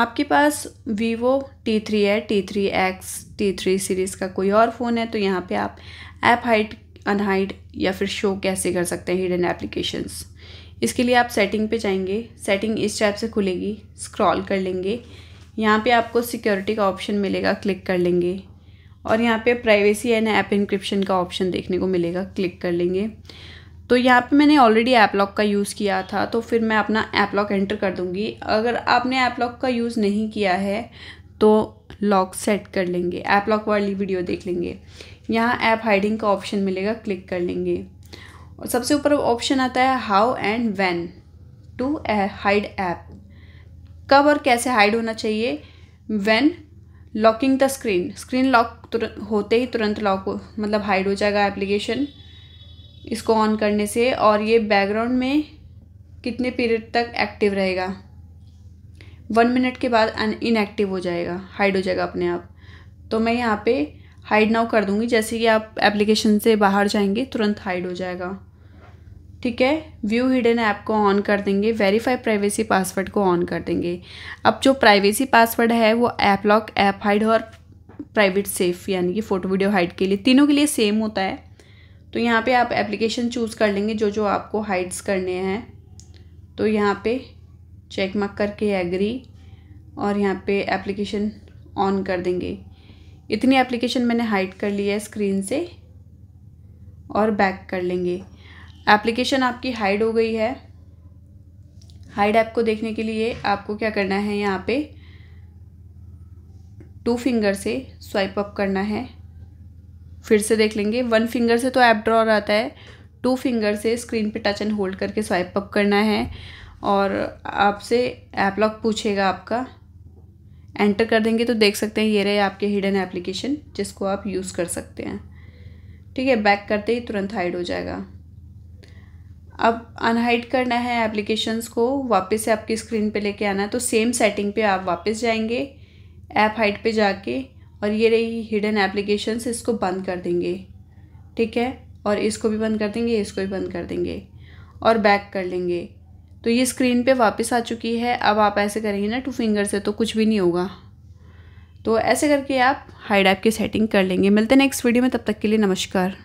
आपके पास Vivo T three है T three X T three series का कोई और फ़ोन है तो यहाँ पे आप ऐप हाइट अनहाइड या फिर शो कैसे कर सकते हैं हिडन एप्लीकेशंस इसके लिए आप सेटिंग पे जाएंगे सेटिंग इस टाइप से खुलेगी स्क्रॉल कर लेंगे यहाँ पे आपको सिक्योरिटी का ऑप्शन मिलेगा क्लिक कर लेंगे और यहाँ पे प्राइवेसी एंड ऐप इंक्रिप्शन का ऑप्शन देखने को मिलेगा क्लिक कर लेंगे तो यहाँ पे मैंने ऑलरेडी ऐप लॉक का यूज़ किया था तो फिर मैं अपना ऐप लॉक एंटर कर दूँगी अगर आपने ऐप लॉक का यूज़ नहीं किया है तो लॉक सेट कर लेंगे ऐप लॉक वाली वीडियो देख लेंगे यहाँ ऐप हाइडिंग का ऑप्शन मिलेगा क्लिक कर लेंगे और सबसे ऊपर ऑप्शन आता है how and when to hide app कब और कैसे हाइड होना चाहिए when locking the screen screen lock होते ही तुरंत लॉक मतलब हाइड हो जाएगा एप्लीकेशन इसको ऑन करने से और ये बैकग्राउंड में कितने पीरियड तक एक्टिव रहेगा वन मिनट के बाद इनएक्टिव हो जाएगा हाइड हो जाएगा अपने आप तो मैं यहाँ पे हाइड नाउ कर दूँगी जैसे कि आप एप्लीकेशन से बाहर जाएंगे तुरंत हाइड हो जाएगा ठीक है व्यू हिडन ऐप को ऑन कर देंगे वेरीफाई प्राइवेसी पासवर्ड को ऑन कर देंगे अब जो प्राइवेसी पासवर्ड है वो ऐप लॉक ऐप हाइड और प्राइवेट सेफ यानी कि फ़ोटो वीडियो हाइड के लिए तीनों के लिए सेम होता है तो यहाँ पे आप एप्लीकेशन चूज़ कर लेंगे जो जो आपको हाइट्स करने हैं तो यहाँ पे चेक मार्क करके एग्री और यहाँ पे एप्लीकेशन ऑन कर देंगे इतनी एप्लीकेशन मैंने हाइट कर लिया है स्क्रीन से और बैक कर लेंगे एप्लीकेशन आपकी हाइड हो गई है हाइड ऐप को देखने के लिए आपको क्या करना है यहाँ पे टू फिंगर से स्वाइप अप करना है फिर से देख लेंगे वन फिंगर से तो ऐप ड्रॉर आता है टू फिंगर से स्क्रीन पे टच एंड होल्ड करके स्वाइप अप करना है और आपसे ऐप लॉक पूछेगा आपका एंटर कर देंगे तो देख सकते हैं ये रहे आपके हिडन एप्लीकेशन जिसको आप यूज़ कर सकते हैं ठीक है बैक करते ही तुरंत हाइड हो जाएगा अब अनहाइड करना है एप्लीकेशंस को वापस से आपकी स्क्रीन पे लेके आना है तो सेम सेटिंग पे आप वापस जाएंगे ऐप हाइड पे जाके और ये रही हिडन एप्लीकेशंस इसको बंद कर देंगे ठीक है और इसको भी बंद कर देंगे इसको भी बंद कर देंगे और बैक कर लेंगे तो ये स्क्रीन पे वापस आ चुकी है अब आप ऐसे करेंगे ना टू फिंगर से तो कुछ भी नहीं होगा तो ऐसे करके आप हाइड ऐप की सेटिंग कर लेंगे मिलते हैं नेक्स्ट वीडियो में तब तक के लिए नमस्कार